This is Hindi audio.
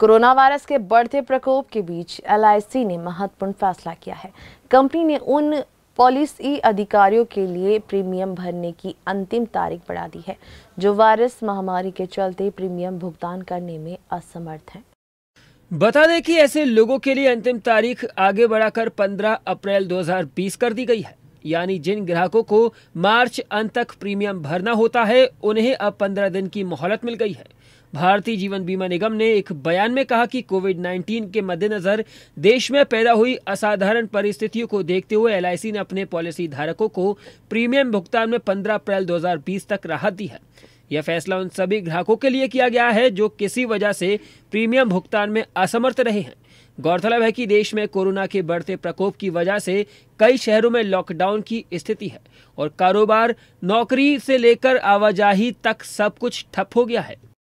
कोरोना वायरस के बढ़ते प्रकोप के बीच एल ने महत्वपूर्ण फैसला किया है कंपनी ने उन पॉलिसी अधिकारियों के लिए प्रीमियम भरने की अंतिम तारीख बढ़ा दी है जो वायरस महामारी के चलते प्रीमियम भुगतान करने में असमर्थ हैं बता दें कि ऐसे लोगों के लिए अंतिम तारीख आगे बढ़ाकर 15 अप्रैल 2020 कर दी गई है यानी जिन ग्राहकों को मार्च अंत तक प्रीमियम भरना होता है उन्हें अब पंद्रह दिन की मोहलत मिल गई है भारतीय जीवन बीमा निगम ने एक बयान में कहा कि कोविड 19 के मद्देनजर देश में पैदा हुई असाधारण परिस्थितियों को देखते हुए एल ने अपने पॉलिसी धारकों को प्रीमियम भुगतान में 15 अप्रैल 2020 तक राहत दी है यह फैसला उन सभी ग्राहकों के लिए किया गया है जो किसी वजह से प्रीमियम भुगतान में असमर्थ रहे हैं गौरतलब है कि देश में कोरोना के बढ़ते प्रकोप की वजह से कई शहरों में लॉकडाउन की स्थिति है और कारोबार नौकरी से लेकर आवाजाही तक सब कुछ ठप हो गया है